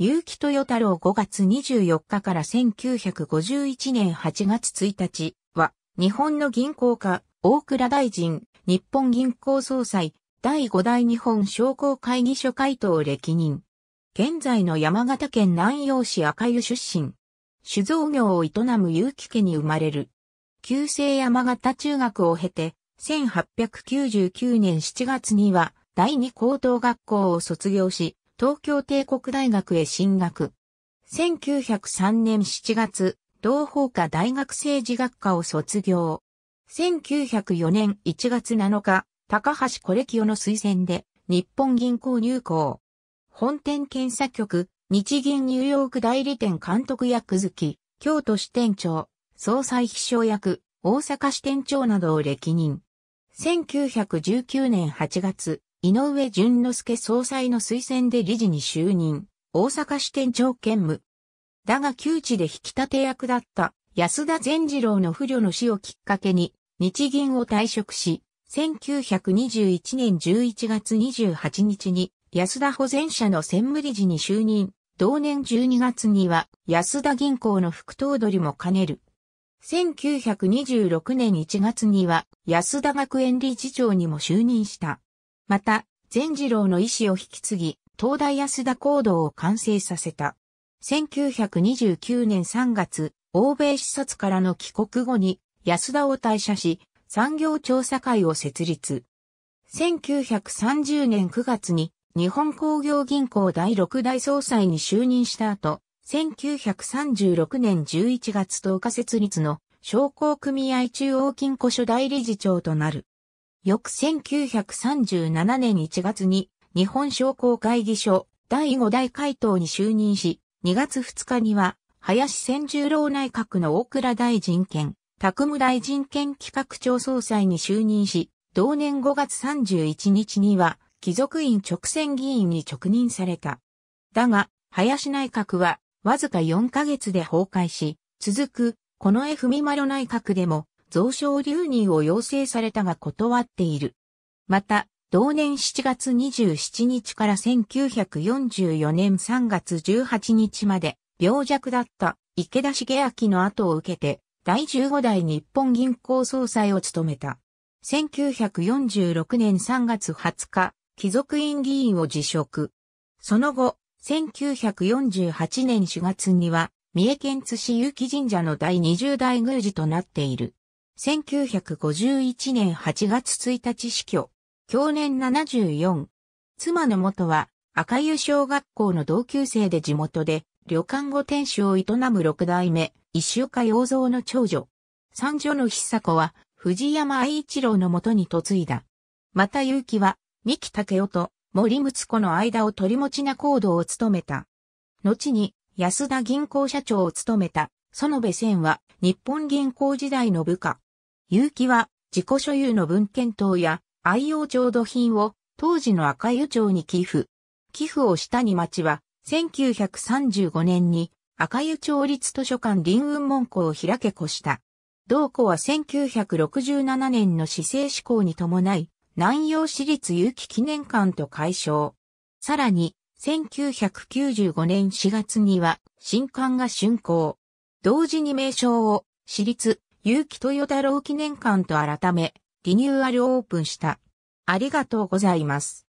結城豊太郎5月24日から1951年8月1日は、日本の銀行家、大倉大臣、日本銀行総裁、第5代日本商工会議所会頭歴任。現在の山形県南陽市赤湯出身。酒造業を営む結城家に生まれる。旧制山形中学を経て、1899年7月には第二高等学校を卒業し、東京帝国大学へ進学。1903年7月、同法科大学政治学科を卒業。1904年1月7日、高橋コレキオの推薦で日本銀行入行。本店検査局、日銀ニューヨーク代理店監督役付き、京都支店長、総裁秘書役、大阪支店長などを歴任。1919年8月、井上淳之介総裁の推薦で理事に就任、大阪支店長兼務。だが窮地で引き立て役だった安田善次郎の不慮の死をきっかけに日銀を退職し、1921年11月28日に安田保全社の専務理事に就任。同年12月には安田銀行の副頭取も兼ねる。1926年1月には安田学園理事長にも就任した。また、善次郎の意志を引き継ぎ、東大安田行動を完成させた。1929年3月、欧米視察からの帰国後に安田を退社し、産業調査会を設立。1930年9月に日本工業銀行第6代総裁に就任した後、1936年11月10日設立の商工組合中央金庫所代理事長となる。翌1937年1月に日本商工会議所第5代会頭に就任し、2月2日には林千十郎内閣の大倉大臣兼、宅務大臣兼企画庁総裁に就任し、同年5月31日には貴族院直選議員に直任された。だが、林内閣はわずか4ヶ月で崩壊し、続く、この絵文丸内閣でも増床留任を要請されたが断っている。また、同年7月27日から1944年3月18日まで、病弱だった池田茂明の後を受けて、第15代日本銀行総裁を務めた。1946年3月20日、貴族院議員を辞職。その後、1948年4月には、三重県津市有機神社の第20代宮司となっている。1951年8月1日死去、去年74。妻の元は赤湯小学校の同級生で地元で旅館後店主を営む六代目、石岡洋蔵の長女。三女の久子は藤山愛一郎のもとに嫁いだ。また結城は三木武夫と森睦子の間を取り持ちな行動を務めた。後に安田銀行社長を務めた園部仙は日本銀行時代の部下。結城は自己所有の文献等や愛用調度品を当時の赤湯町に寄付。寄付をしたに町は1935年に赤湯町立図書館林雲門校を開け越した。同庫は1967年の市政施行に伴い、南洋市立有機記念館と解消。さらに、1995年4月には新館が竣工。同時に名称を市立結城豊太郎記念館と改め、リニューアルオープンした。ありがとうございます。